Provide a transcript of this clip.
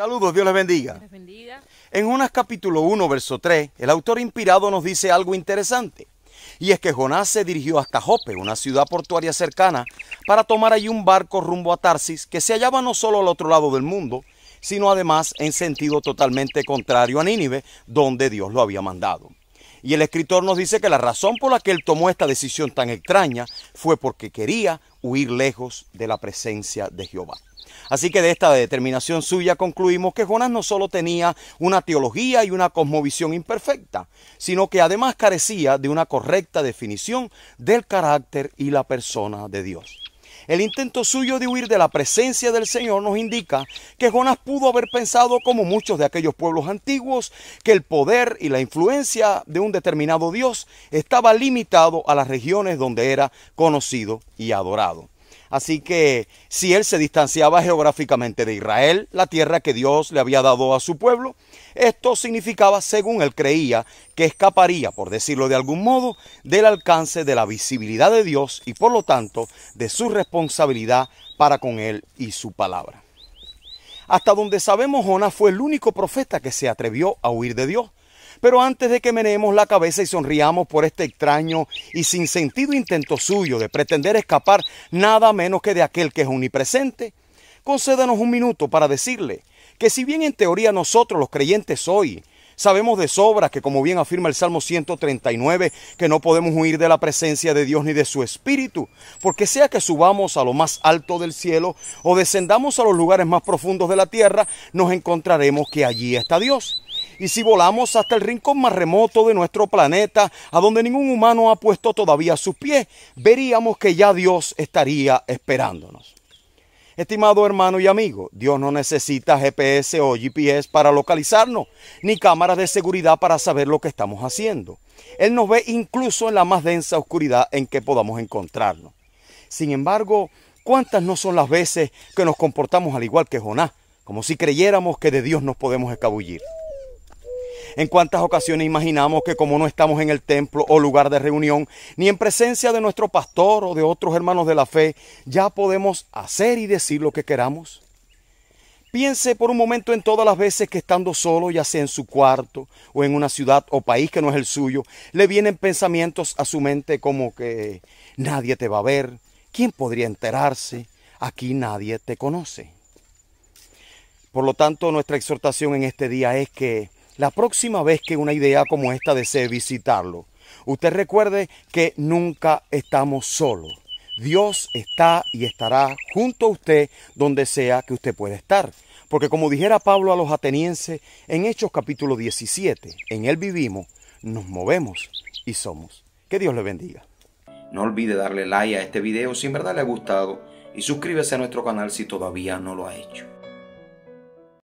Saludos, Dios les bendiga. En Jonás capítulo 1, verso 3, el autor inspirado nos dice algo interesante. Y es que Jonás se dirigió hasta Jope, una ciudad portuaria cercana, para tomar allí un barco rumbo a Tarsis, que se hallaba no solo al otro lado del mundo, sino además en sentido totalmente contrario a Nínive, donde Dios lo había mandado. Y el escritor nos dice que la razón por la que él tomó esta decisión tan extraña fue porque quería huir lejos de la presencia de Jehová. Así que de esta determinación suya concluimos que Jonás no solo tenía una teología y una cosmovisión imperfecta, sino que además carecía de una correcta definición del carácter y la persona de Dios. El intento suyo de huir de la presencia del Señor nos indica que Jonás pudo haber pensado, como muchos de aquellos pueblos antiguos, que el poder y la influencia de un determinado Dios estaba limitado a las regiones donde era conocido y adorado. Así que si él se distanciaba geográficamente de Israel, la tierra que Dios le había dado a su pueblo, esto significaba, según él creía, que escaparía, por decirlo de algún modo, del alcance de la visibilidad de Dios y por lo tanto de su responsabilidad para con él y su palabra. Hasta donde sabemos, Jonás fue el único profeta que se atrevió a huir de Dios, pero antes de que menemos la cabeza y sonriamos por este extraño y sin sentido intento suyo de pretender escapar nada menos que de aquel que es omnipresente, concédanos un minuto para decirle que si bien en teoría nosotros los creyentes hoy Sabemos de sobra que, como bien afirma el Salmo 139, que no podemos huir de la presencia de Dios ni de su Espíritu, porque sea que subamos a lo más alto del cielo o descendamos a los lugares más profundos de la tierra, nos encontraremos que allí está Dios y si volamos hasta el rincón más remoto de nuestro planeta, a donde ningún humano ha puesto todavía sus pies, veríamos que ya Dios estaría esperándonos. Estimado hermano y amigo, Dios no necesita GPS o GPS para localizarnos, ni cámaras de seguridad para saber lo que estamos haciendo. Él nos ve incluso en la más densa oscuridad en que podamos encontrarnos. Sin embargo, ¿cuántas no son las veces que nos comportamos al igual que Jonás, como si creyéramos que de Dios nos podemos escabullir? En cuántas ocasiones imaginamos que como no estamos en el templo o lugar de reunión, ni en presencia de nuestro pastor o de otros hermanos de la fe, ya podemos hacer y decir lo que queramos. Piense por un momento en todas las veces que estando solo, ya sea en su cuarto o en una ciudad o país que no es el suyo, le vienen pensamientos a su mente como que nadie te va a ver, ¿quién podría enterarse? Aquí nadie te conoce. Por lo tanto, nuestra exhortación en este día es que la próxima vez que una idea como esta desee visitarlo, usted recuerde que nunca estamos solos. Dios está y estará junto a usted donde sea que usted pueda estar. Porque como dijera Pablo a los atenienses en Hechos capítulo 17, en Él vivimos, nos movemos y somos. Que Dios le bendiga. No olvide darle like a este video si en verdad le ha gustado y suscríbase a nuestro canal si todavía no lo ha hecho.